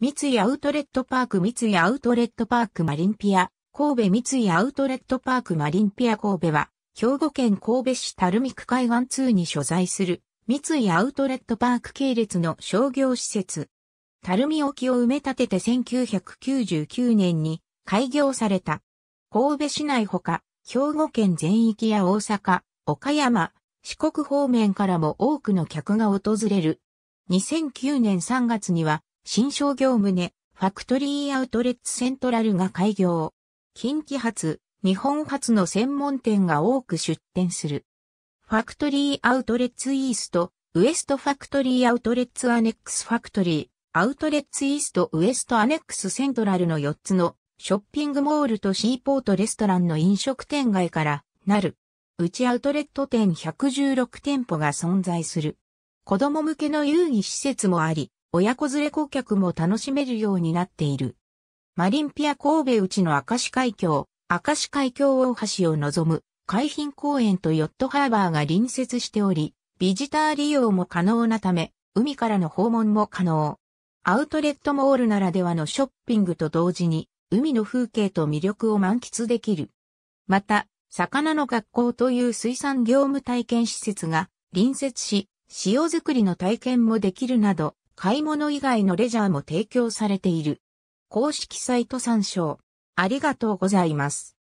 三井アウトレットパーク三井アウトレットパークマリンピア、神戸三井アウトレットパークマリンピア神戸は、兵庫県神戸市垂水区海岸2に所在する、三井アウトレットパーク系列の商業施設。垂水沖を埋め立てて1999年に開業された。神戸市内ほか、兵庫県全域や大阪、岡山、四国方面からも多くの客が訪れる。2009年3月には、新商業棟、ファクトリーアウトレッツセントラルが開業。近畿発、日本発の専門店が多く出店する。ファクトリーアウトレッツイースト、ウエストファクトリーアウトレッツアネックスファクトリー、アウトレッツイーストウエストアネックスセントラルの4つのショッピングモールとシーポートレストランの飲食店街からなる。うちアウトレット店116店舗が存在する。子供向けの遊戯施設もあり、親子連れ顧客も楽しめるようになっている。マリンピア神戸内の明石海峡、明石海峡大橋を望む海浜公園とヨットハーバーが隣接しており、ビジター利用も可能なため、海からの訪問も可能。アウトレットモールならではのショッピングと同時に、海の風景と魅力を満喫できる。また、魚の学校という水産業務体験施設が隣接し、塩作りの体験もできるなど、買い物以外のレジャーも提供されている。公式サイト参照。ありがとうございます。